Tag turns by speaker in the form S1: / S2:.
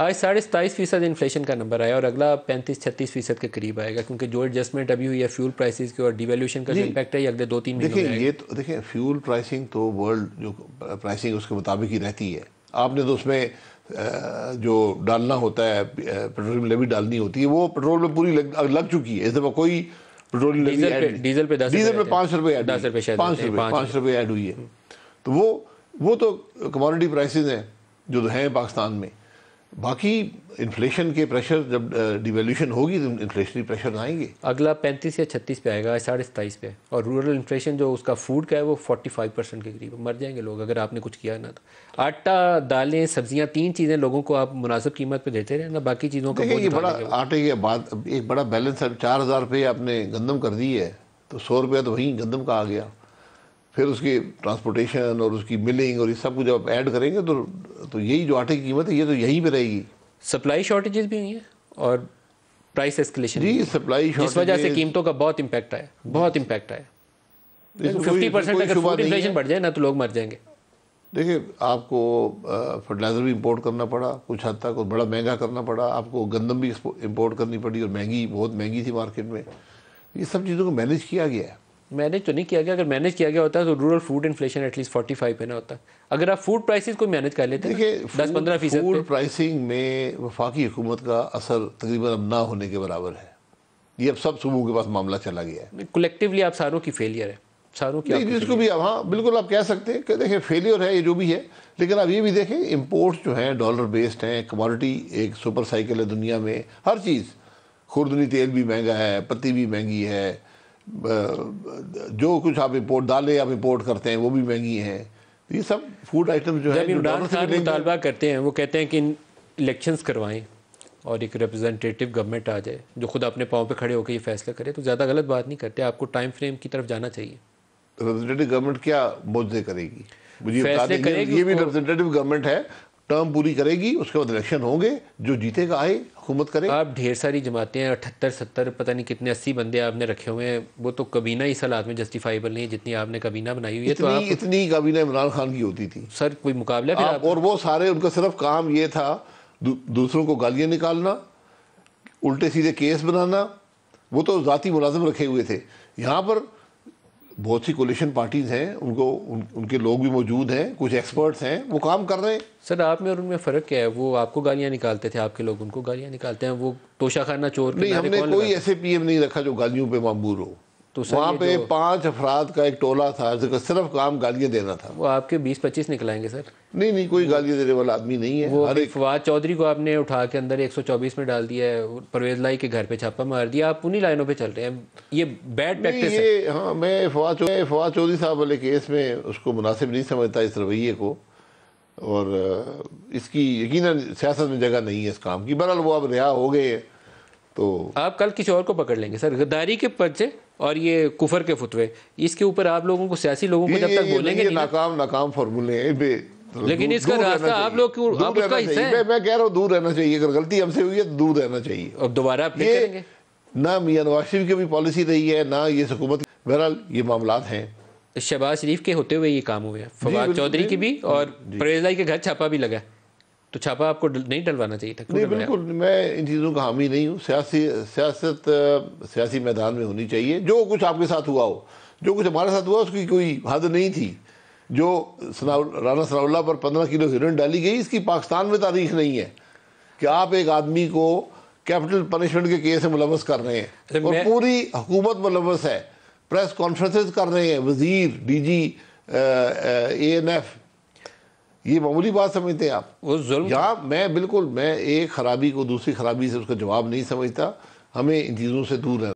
S1: आज साढ़े सताईस फीसद इन्फ्लेशन का नंबर आया और अगला पैंतीस छत्तीस फीसद के करीब आएगा क्योंकि जो एडजस्टमेंट अभी हुई है फ्यूल प्राइसेस के और डिवेल्यूशन का इम्पैक्ट है अगले दो तीन महीने ये
S2: तो देखिए फ्यूल प्राइसिंग तो वर्ल्ड जो प्राइसिंग उसके मुताबिक ही रहती है आपने तो उसमें जो डालना होता है पेट्रोल में लेवी डालनी होती है वो पेट्रोल में पूरी लग, लग चुकी है इस दफा कोई पेट्रोल डीजल पे डीजल पे डीजल पे पाँच सौ रुपये दस रुपये पाँच रुपये पाँच रुपये ऐड हुई है हम्म। तो वो वो तो कमोडिटी प्राइसेज हैं जो हैं पाकिस्तान में बाकी इन्फ्लेशन के प्रेशर जब डिवेल्यूशन होगी तो इन्फ्लेशनरी प्रेशर आएंगे अगला
S1: पैंतीस या छत्तीस पे आएगा साढ़े सताईस पे और रूरल इन्फ्लेशन जो उसका फूड का है वो फोर्टी फाइव परसेंट के करीब मर जाएंगे लोग अगर आपने कुछ किया ना तो आटा दालें सब्जियां तीन चीज़ें लोगों को आप मुनासिब कीमत पर देते रहे ना बाकी चीज़ों का ये बड़ा
S2: आटे के बाद एक बड़ा बैलेंस है चार हज़ार रुपये आपने गंदम कर दी है तो सौ रुपया तो वहीं गंदम का आ गया फिर उसके ट्रांसपोर्टेशन और उसकी मिलिंग और ये सब कुछ जब आप ऐड करेंगे तो तो यही जो आटे की कीमत है ये तो यहीं पे रहेगी सप्लाई शॉर्टेजेस भी हुई हैं और प्राइस एस्केलेशन जी सप्लाई इस वजह से
S1: कीमतों का बहुत इम्पैक्ट आया बहुत इम्पैक्ट आया
S2: फिफ्टी परसेंट तो अगर फूड इन्फ्लेशन बढ़ जाए ना तो लोग मर जाएंगे देखिए आपको फर्टिलाइज़र भी इम्पोर्ट करना पड़ा कुछ हद तक और बड़ा महंगा करना पड़ा आपको गंदम भी इम्पोर्ट करनी पड़ी और महंगी बहुत महंगी थी मार्केट में ये सब चीज़ों को मैनेज किया गया है मैनेज तो नहीं किया गया अगर मैनेज किया गया होता तो rural food inflation at least
S1: forty five पे ना होता अगर आप फूड प्राइसेस को मैनेज कर लेते देखिए दस पंद्रह फीसद फूड
S2: प्राइसिंग में वफाकी हुकूमत का असर तकरीबन अब ना होने के बराबर है ये अब सब सूबों के पास मामला चला गया है कलेक्टिवली आप सारों की फेलियर है सारों की जिसको भी अब हाँ बिल्कुल आप कह सकते हैं कि देखिए फेलियर है ये जो भी है लेकिन आप ये भी देखें इम्पोर्ट जो है डॉलर बेस्ड हैं कमोडिटी एक सुपर साइकिल है दुनिया में हर चीज़ खुरदनी तेल भी महंगा है पत्ती भी महंगी है जो कुछ आप इम्पोर्ट दालें आप इम्पोर्ट करते हैं वो भी महंगी हैं तो ये सब फूड आइटम जो है मुतालबा
S1: करते हैं वो कहते हैं कि इलेक्शंस करवाएं और एक रिप्रेजेंटेटिव गवर्नमेंट आ जाए जो खुद अपने पाँव पे खड़े होकर ये फैसला करे तो ज़्यादा गलत बात नहीं करते आपको टाइम फ्रेम की तरफ जाना चाहिए
S2: रिप्रेजेंटेटिव गवर्नमेंट क्या मुद्दे करेगी मुझे ये भी रिप्रेजेंटेटिव गवर्नमेंट है टर्म पूरी करेगी उसके बाद इलेक्शन होंगे जो जीतेगा आए हुकूमत करे आप
S1: ढेर सारी जमातें अठहत्तर सत्तर पता नहीं कितने अस्सी बंदे आपने रखे हुए हैं वो तो कबीना इस हालात में जस्टिफाइबल नहीं है जितनी आपने कबीना बनाई हुई है तो आप इतनी कबीना
S2: इमरान खान की होती थी सर कोई मुकाबला आप और वो सारे उनका सिर्फ काम ये था दू, दूसरों को गालियाँ निकालना उल्टे सीधे केस बनाना वो तो ज़ाती मुलाजम रखे हुए थे यहाँ पर बहुत सी कोलिशन पार्टीज़ हैं उनको उन, उनके लोग भी मौजूद हैं कुछ एक्सपर्ट्स हैं वो काम कर रहे हैं सर आप में और उनमें फ़र्क क्या है वो आपको गालियाँ
S1: निकालते थे आपके लोग उनको गालियाँ निकालते हैं वो तोशाखाना चोर नहीं हमने कोई ऐसे
S2: पीएम नहीं रखा जो गालियों पे मामूर हो तो वहाँ पे पांच अफराद का एक टोला था जिसका सिर्फ काम गालियाँ देना था वो आपके बीस पच्चीस निकलाएंगे सर नहीं नहीं कोई गालियाँ देने वाला आदमी नहीं है वो हर एक फवाद चौधरी को आपने
S1: उठा के अंदर 124 में डाल दिया है परवेज लाई के घर पे छापा मार दिया आप उन्हीं लाइनों पे चल रहे हैं
S2: ये बैड प्रैक्टिस है हाँ मैं फवाद चौधरी फवाद चौधरी साहब वाले केस में उसको मुनासिब नहीं समझता इस रवैये को और इसकी यकीन सियासत में जगह नहीं है इस काम की बहरहाल वो अब रिहा हो गए तो आप कल किसी और को पकड़ लेंगे सर गद्दारी के
S1: पर्चे और ये कुफर के फतवे इसके ऊपर आप लोगों को सियासी लोगों को जब तक बोलेंगे नाकाम
S2: नाकाम फॉर्मूले तो लेकिन इसका रास्ता आप लोग क्यों आप उसका हिस्सा है मैं कह रहा हूँ दूर रहना चाहिए अगर गलती हमसे हुई है तो दूर रहना चाहिए अब दोबारा आप करेंगे ना मियाँ नवाज शरीफ की भी पॉलिसी रही है ना ये हुकूमत बहरहाल ये मामला हैं
S1: शहबाज शरीफ के होते हुए ये काम हुए फवाद चौधरी की भी और परेजलाई के घर छापा भी लगा है तो छापा आपको नहीं डलवाना चाहिए
S2: था नहीं बिल्कुल मैं इन चीज़ों का हामी नहीं हूँ सियासी सियासत सियासी मैदान में होनी चाहिए जो कुछ आपके साथ हुआ हो जो कुछ हमारे साथ हुआ उसकी कोई हद नहीं थी जो राना सनाउल्ला पर पंद्रह किलो हिरोइन डाली गई इसकी पाकिस्तान में तारीख नहीं है कि आप एक आदमी को कैपिटल पनिशमेंट के केस में मुलवस कर रहे हैं और पूरी हुकूमत मुलवस है प्रेस कॉन्फ्रेंसेस कर रहे हैं वजीर डीजी एएनएफ एन एफ ये मामूली बात समझते हैं आप वो जुल्म मैं बिल्कुल मैं एक खराबी को दूसरी खराबी से उसका जवाब नहीं समझता हमें इन चीज़ों से दूर रहना